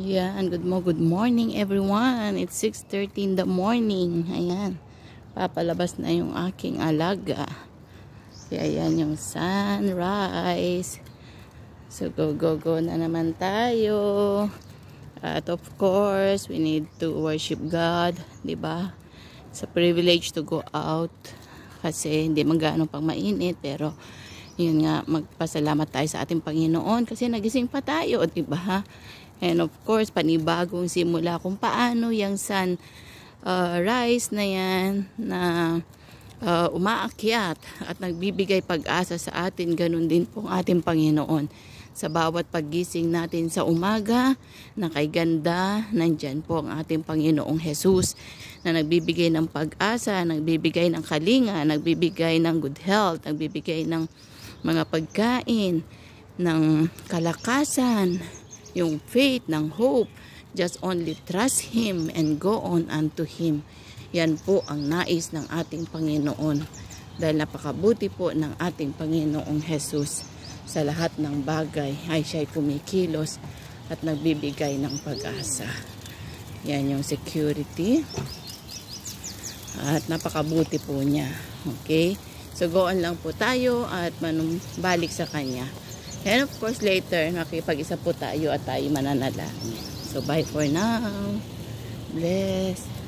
Yeah, and good mo, good morning everyone. It's 6:13 in the morning. Ayan. Papalabas na yung aking alaga. Kaya ayan yung sunrise. So go go go na naman tayo. At of course, we need to worship God, 'di ba? It's a privilege to go out kasi hindi man gaano pang mainit pero yun nga magpasalamat tayo sa ating Panginoon kasi nagising pa tayo, 'di ba? And of course, panibagong simula kung paano yung sun uh, rise na yan na uh, umaakyat at nagbibigay pag-asa sa atin. Ganun din po ang ating Panginoon. Sa bawat paggising natin sa umaga, na kay ganda, nandyan po ang ating Panginoong Jesus na nagbibigay ng pag-asa, nagbibigay ng kalinga, nagbibigay ng good health, nagbibigay ng mga pagkain, ng kalakasan, yung faith, ng hope. Just only trust Him and go on unto Him. Yan po ang nais ng ating Panginoon. Dahil napakabuti po ng ating Panginoong Jesus sa lahat ng bagay ay siya'y kumikilos at nagbibigay ng pag-asa. Yan yung security. At napakabuti po niya. Okay? So, go on lang po tayo at manumbalik sa kanya. And of course later, makipag-isa po tayo at tayo mananalangin. So bye for now. Bless.